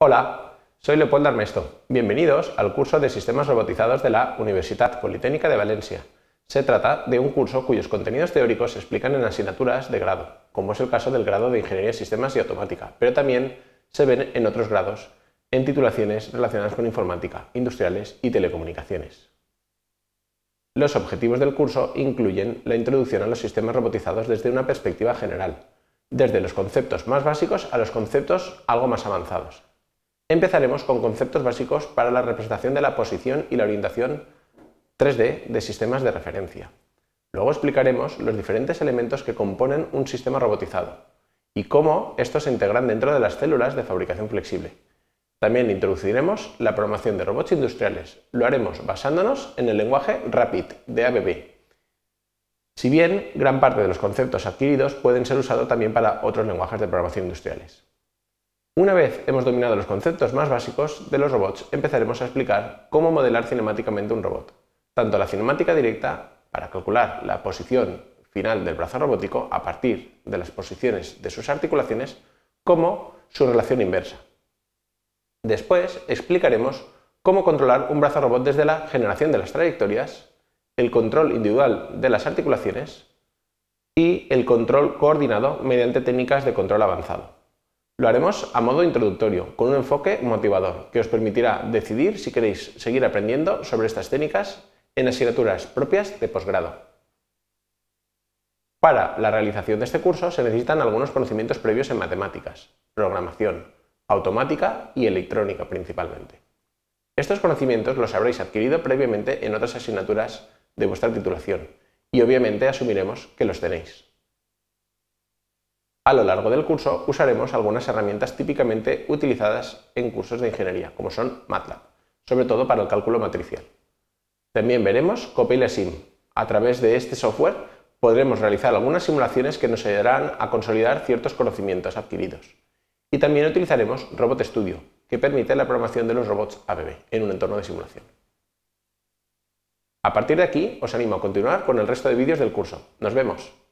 Hola, soy Leopoldo Armesto. Bienvenidos al curso de sistemas robotizados de la Universidad Politécnica de Valencia. Se trata de un curso cuyos contenidos teóricos se explican en asignaturas de grado, como es el caso del grado de Ingeniería de Sistemas y Automática, pero también se ven en otros grados, en titulaciones relacionadas con informática, industriales y telecomunicaciones. Los objetivos del curso incluyen la introducción a los sistemas robotizados desde una perspectiva general, desde los conceptos más básicos a los conceptos algo más avanzados Empezaremos con conceptos básicos para la representación de la posición y la orientación 3D de sistemas de referencia. Luego explicaremos los diferentes elementos que componen un sistema robotizado y cómo estos se integran dentro de las células de fabricación flexible. También introduciremos la programación de robots industriales. Lo haremos basándonos en el lenguaje RAPID de ABB. Si bien gran parte de los conceptos adquiridos pueden ser usados también para otros lenguajes de programación industriales. Una vez hemos dominado los conceptos más básicos de los robots, empezaremos a explicar cómo modelar cinemáticamente un robot, tanto la cinemática directa para calcular la posición final del brazo robótico a partir de las posiciones de sus articulaciones, como su relación inversa. Después explicaremos cómo controlar un brazo robot desde la generación de las trayectorias, el control individual de las articulaciones y el control coordinado mediante técnicas de control avanzado. Lo haremos a modo introductorio, con un enfoque motivador que os permitirá decidir si queréis seguir aprendiendo sobre estas técnicas en asignaturas propias de posgrado. Para la realización de este curso se necesitan algunos conocimientos previos en matemáticas, programación, automática y electrónica principalmente. Estos conocimientos los habréis adquirido previamente en otras asignaturas de vuestra titulación y obviamente asumiremos que los tenéis. A lo largo del curso usaremos algunas herramientas típicamente utilizadas en cursos de ingeniería, como son MATLAB, sobre todo para el cálculo matricial. También veremos sim A través de este software podremos realizar algunas simulaciones que nos ayudarán a consolidar ciertos conocimientos adquiridos. Y también utilizaremos Robot Studio, que permite la programación de los robots ABB en un entorno de simulación. A partir de aquí, os animo a continuar con el resto de vídeos del curso. ¡Nos vemos!